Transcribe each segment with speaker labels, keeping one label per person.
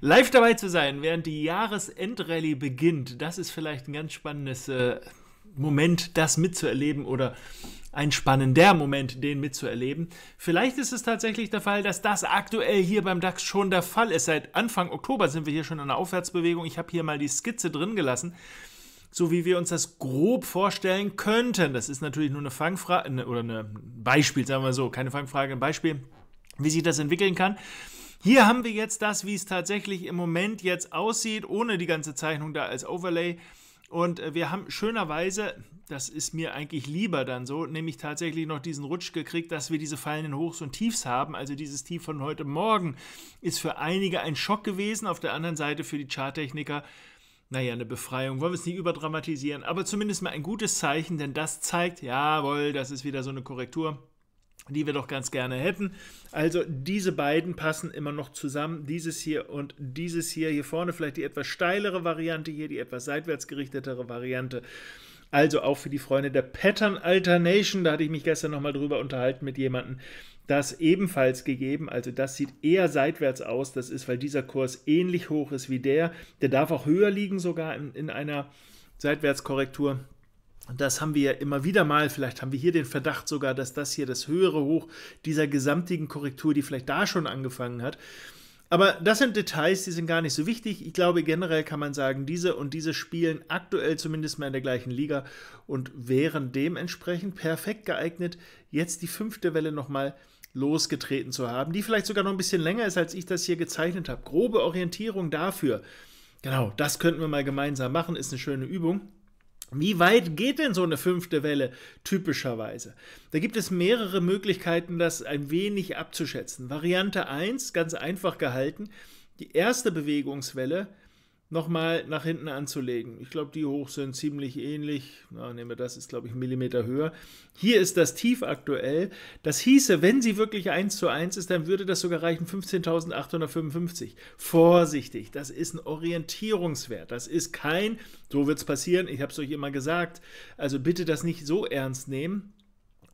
Speaker 1: Live dabei zu sein, während die Jahresendrallye beginnt, das ist vielleicht ein ganz spannendes äh, Moment, das mitzuerleben oder ein spannender Moment, den mitzuerleben. Vielleicht ist es tatsächlich der Fall, dass das aktuell hier beim DAX schon der Fall ist. Seit Anfang Oktober sind wir hier schon in einer Aufwärtsbewegung. Ich habe hier mal die Skizze drin gelassen, so wie wir uns das grob vorstellen könnten. Das ist natürlich nur eine Fangfrage ne, oder ein Beispiel, sagen wir so, keine Fangfrage, ein Beispiel, wie sich das entwickeln kann. Hier haben wir jetzt das, wie es tatsächlich im Moment jetzt aussieht, ohne die ganze Zeichnung da als Overlay. Und äh, wir haben schönerweise, das ist mir eigentlich lieber dann so, nämlich tatsächlich noch diesen Rutsch gekriegt, dass wir diese fallenden Hochs und Tiefs haben. Also dieses Tief von heute Morgen ist für einige ein Schock gewesen, auf der anderen Seite für die Charttechniker, naja, eine Befreiung. Wollen wir es nicht überdramatisieren, aber zumindest mal ein gutes Zeichen, denn das zeigt, jawohl, das ist wieder so eine Korrektur die wir doch ganz gerne hätten. Also diese beiden passen immer noch zusammen, dieses hier und dieses hier. Hier vorne vielleicht die etwas steilere Variante, hier die etwas seitwärts gerichtetere Variante. Also auch für die Freunde der Pattern Alternation, da hatte ich mich gestern nochmal drüber unterhalten mit jemandem, das ebenfalls gegeben. Also das sieht eher seitwärts aus, das ist, weil dieser Kurs ähnlich hoch ist wie der. Der darf auch höher liegen sogar in, in einer Seitwärtskorrektur das haben wir ja immer wieder mal, vielleicht haben wir hier den Verdacht sogar, dass das hier das höhere Hoch dieser gesamtigen Korrektur, die vielleicht da schon angefangen hat. Aber das sind Details, die sind gar nicht so wichtig. Ich glaube, generell kann man sagen, diese und diese spielen aktuell zumindest mal in der gleichen Liga und wären dementsprechend perfekt geeignet, jetzt die fünfte Welle nochmal losgetreten zu haben, die vielleicht sogar noch ein bisschen länger ist, als ich das hier gezeichnet habe. Grobe Orientierung dafür. Genau, das könnten wir mal gemeinsam machen, ist eine schöne Übung. Wie weit geht denn so eine fünfte Welle typischerweise? Da gibt es mehrere Möglichkeiten, das ein wenig abzuschätzen. Variante 1, ganz einfach gehalten, die erste Bewegungswelle nochmal nach hinten anzulegen. Ich glaube, die hoch sind ziemlich ähnlich. Na, nehmen wir das, ist glaube ich einen Millimeter höher. Hier ist das Tief aktuell. Das hieße, wenn sie wirklich 1 zu 1 ist, dann würde das sogar reichen 15.855. Vorsichtig, das ist ein Orientierungswert. Das ist kein, so wird es passieren, ich habe es euch immer gesagt. Also bitte das nicht so ernst nehmen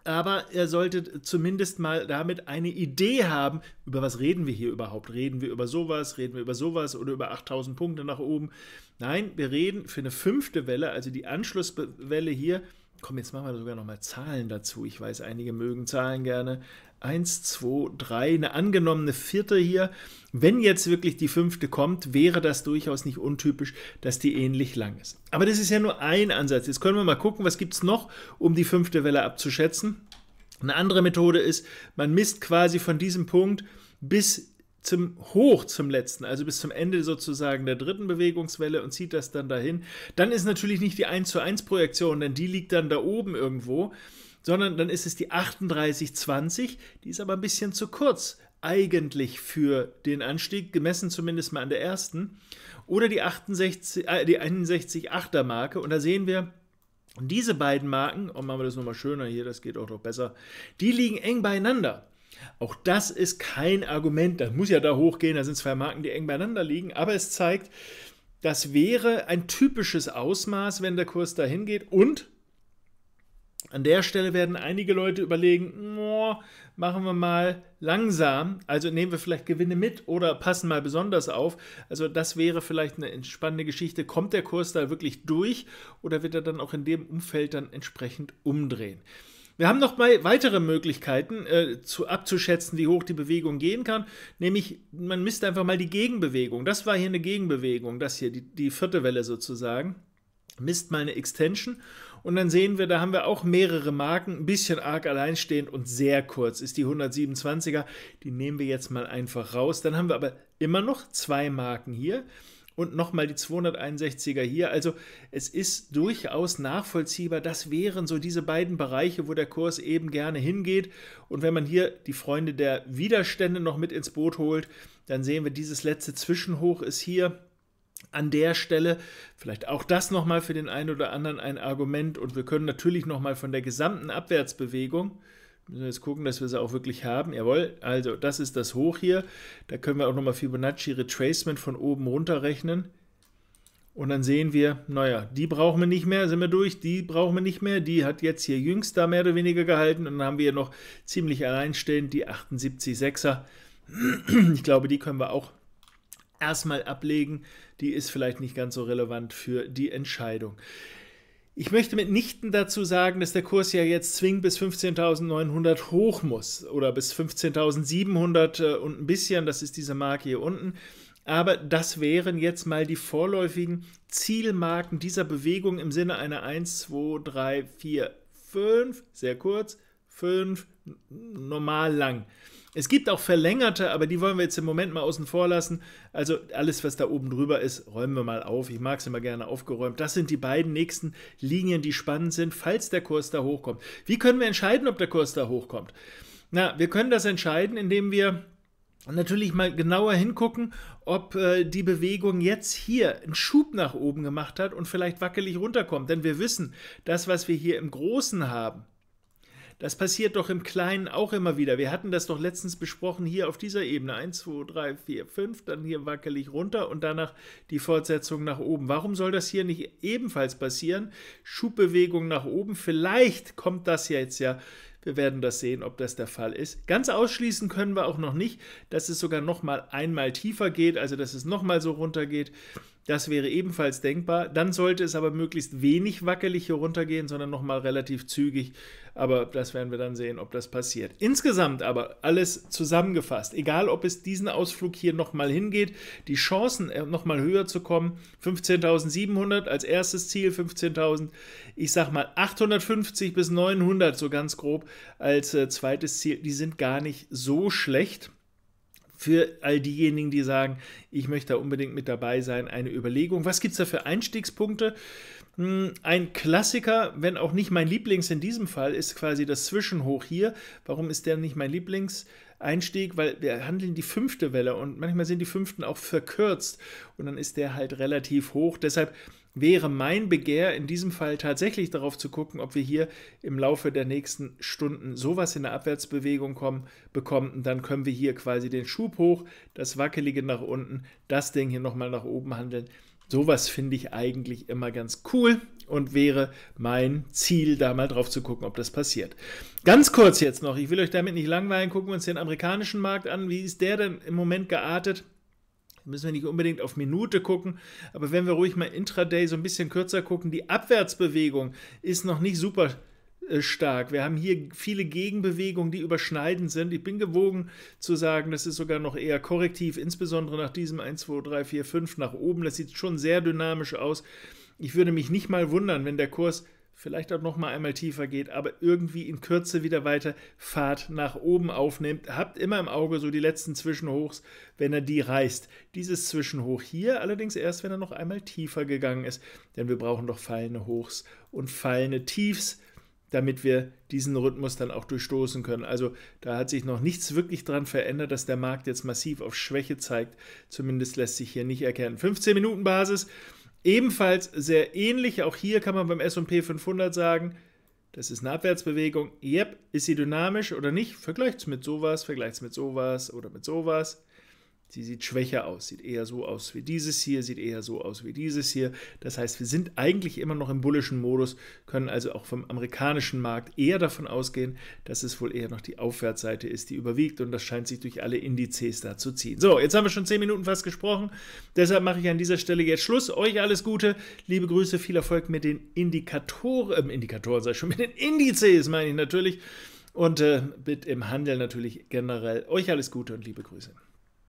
Speaker 1: aber er sollte zumindest mal damit eine Idee haben, über was reden wir hier überhaupt? Reden wir über sowas, reden wir über sowas oder über 8000 Punkte nach oben? Nein, wir reden für eine fünfte Welle, also die Anschlusswelle hier. Komm, jetzt machen wir sogar nochmal Zahlen dazu. Ich weiß, einige mögen Zahlen gerne, 1, 2, 3, eine angenommene vierte hier. Wenn jetzt wirklich die fünfte kommt, wäre das durchaus nicht untypisch, dass die ähnlich lang ist. Aber das ist ja nur ein Ansatz. Jetzt können wir mal gucken, was gibt es noch, um die fünfte Welle abzuschätzen. Eine andere Methode ist, man misst quasi von diesem Punkt bis zum Hoch zum letzten, also bis zum Ende sozusagen der dritten Bewegungswelle und zieht das dann dahin. Dann ist natürlich nicht die 1 zu 1 Projektion, denn die liegt dann da oben irgendwo, sondern dann ist es die 3820, die ist aber ein bisschen zu kurz eigentlich für den Anstieg, gemessen zumindest mal an der ersten, oder die, 68, äh, er Marke und da sehen wir, diese beiden Marken, und oh, machen wir das nochmal schöner hier, das geht auch noch besser, die liegen eng beieinander. Auch das ist kein Argument, das muss ja da hochgehen, da sind zwei Marken, die eng beieinander liegen, aber es zeigt, das wäre ein typisches Ausmaß, wenn der Kurs dahin geht und an der Stelle werden einige Leute überlegen, oh, machen wir mal langsam, also nehmen wir vielleicht Gewinne mit oder passen mal besonders auf. Also das wäre vielleicht eine entspannende Geschichte. Kommt der Kurs da wirklich durch oder wird er dann auch in dem Umfeld dann entsprechend umdrehen? Wir haben noch weitere Möglichkeiten äh, zu, abzuschätzen, wie hoch die Bewegung gehen kann, nämlich man misst einfach mal die Gegenbewegung. Das war hier eine Gegenbewegung, das hier, die, die vierte Welle sozusagen. Misst mal eine Extension und dann sehen wir, da haben wir auch mehrere Marken, ein bisschen arg alleinstehend und sehr kurz ist die 127er. Die nehmen wir jetzt mal einfach raus. Dann haben wir aber immer noch zwei Marken hier und nochmal die 261er hier. Also es ist durchaus nachvollziehbar, das wären so diese beiden Bereiche, wo der Kurs eben gerne hingeht. Und wenn man hier die Freunde der Widerstände noch mit ins Boot holt, dann sehen wir, dieses letzte Zwischenhoch ist hier an der Stelle vielleicht auch das nochmal für den einen oder anderen ein Argument und wir können natürlich nochmal von der gesamten Abwärtsbewegung, müssen wir jetzt gucken, dass wir sie auch wirklich haben, jawohl, also das ist das Hoch hier, da können wir auch nochmal Fibonacci Retracement von oben runterrechnen. und dann sehen wir, naja, die brauchen wir nicht mehr, sind wir durch, die brauchen wir nicht mehr, die hat jetzt hier jüngst da mehr oder weniger gehalten und dann haben wir noch ziemlich alleinstehend die 78,6er, ich glaube, die können wir auch erstmal ablegen. Die ist vielleicht nicht ganz so relevant für die Entscheidung. Ich möchte mitnichten dazu sagen, dass der Kurs ja jetzt zwingend bis 15.900 hoch muss oder bis 15.700 äh, und ein bisschen, das ist diese Marke hier unten. Aber das wären jetzt mal die vorläufigen Zielmarken dieser Bewegung im Sinne einer 1, 2, 3, 4, 5, sehr kurz, 5, normal lang. Es gibt auch verlängerte, aber die wollen wir jetzt im Moment mal außen vor lassen. Also alles, was da oben drüber ist, räumen wir mal auf. Ich mag es immer gerne aufgeräumt. Das sind die beiden nächsten Linien, die spannend sind, falls der Kurs da hochkommt. Wie können wir entscheiden, ob der Kurs da hochkommt? Na, wir können das entscheiden, indem wir natürlich mal genauer hingucken, ob äh, die Bewegung jetzt hier einen Schub nach oben gemacht hat und vielleicht wackelig runterkommt. Denn wir wissen, das, was wir hier im Großen haben, das passiert doch im Kleinen auch immer wieder. Wir hatten das doch letztens besprochen hier auf dieser Ebene. 1, 2, 3, 4, 5, dann hier wackelig runter und danach die Fortsetzung nach oben. Warum soll das hier nicht ebenfalls passieren? Schubbewegung nach oben. Vielleicht kommt das jetzt ja. Wir werden das sehen, ob das der Fall ist. Ganz ausschließen können wir auch noch nicht, dass es sogar noch mal einmal tiefer geht, also dass es noch mal so runter geht. Das wäre ebenfalls denkbar. Dann sollte es aber möglichst wenig wackelig hier runtergehen, sondern noch mal relativ zügig aber das werden wir dann sehen, ob das passiert. Insgesamt aber alles zusammengefasst, egal ob es diesen Ausflug hier nochmal hingeht, die Chancen äh, nochmal höher zu kommen, 15.700 als erstes Ziel, 15.000, ich sag mal 850 bis 900 so ganz grob als äh, zweites Ziel, die sind gar nicht so schlecht für all diejenigen, die sagen, ich möchte da unbedingt mit dabei sein, eine Überlegung. Was gibt es da für Einstiegspunkte? Hm, ein Klassiker, wenn auch nicht mein Lieblings in diesem Fall, ist quasi das Zwischenhoch hier. Warum ist der nicht mein Lieblings? Einstieg, weil wir handeln die fünfte Welle und manchmal sind die fünften auch verkürzt und dann ist der halt relativ hoch. Deshalb wäre mein Begehr in diesem Fall tatsächlich darauf zu gucken, ob wir hier im Laufe der nächsten Stunden sowas in der Abwärtsbewegung kommen, bekommen. Und dann können wir hier quasi den Schub hoch, das Wackelige nach unten, das Ding hier nochmal nach oben handeln. Sowas finde ich eigentlich immer ganz cool und wäre mein Ziel, da mal drauf zu gucken, ob das passiert. Ganz kurz jetzt noch, ich will euch damit nicht langweilen, gucken wir uns den amerikanischen Markt an. Wie ist der denn im Moment geartet? Müssen wir nicht unbedingt auf Minute gucken, aber wenn wir ruhig mal Intraday so ein bisschen kürzer gucken, die Abwärtsbewegung ist noch nicht super äh, stark. Wir haben hier viele Gegenbewegungen, die überschneidend sind. Ich bin gewogen zu sagen, das ist sogar noch eher korrektiv, insbesondere nach diesem 1, 2, 3, 4, 5 nach oben. Das sieht schon sehr dynamisch aus. Ich würde mich nicht mal wundern, wenn der Kurs vielleicht auch noch mal einmal tiefer geht, aber irgendwie in Kürze wieder weiter Fahrt nach oben aufnimmt. Habt immer im Auge so die letzten Zwischenhochs, wenn er die reißt. Dieses Zwischenhoch hier allerdings erst, wenn er noch einmal tiefer gegangen ist, denn wir brauchen doch fallende Hochs und fallende Tiefs damit wir diesen Rhythmus dann auch durchstoßen können. Also da hat sich noch nichts wirklich dran verändert, dass der Markt jetzt massiv auf Schwäche zeigt. Zumindest lässt sich hier nicht erkennen. 15 Minuten Basis, ebenfalls sehr ähnlich. Auch hier kann man beim S&P 500 sagen, das ist eine Abwärtsbewegung. Yep, ist sie dynamisch oder nicht? Vergleicht es mit sowas, vergleicht es mit sowas oder mit sowas. Sie sieht schwächer aus, sieht eher so aus wie dieses hier, sieht eher so aus wie dieses hier. Das heißt, wir sind eigentlich immer noch im bullischen Modus, können also auch vom amerikanischen Markt eher davon ausgehen, dass es wohl eher noch die Aufwärtsseite ist, die überwiegt und das scheint sich durch alle Indizes da zu ziehen. So, jetzt haben wir schon 10 Minuten fast gesprochen, deshalb mache ich an dieser Stelle jetzt Schluss. Euch alles Gute, liebe Grüße, viel Erfolg mit den ähm, Indikatoren, äh, Indikatoren sei schon, mit den Indizes meine ich natürlich und äh, mit im Handel natürlich generell. Euch alles Gute und liebe Grüße.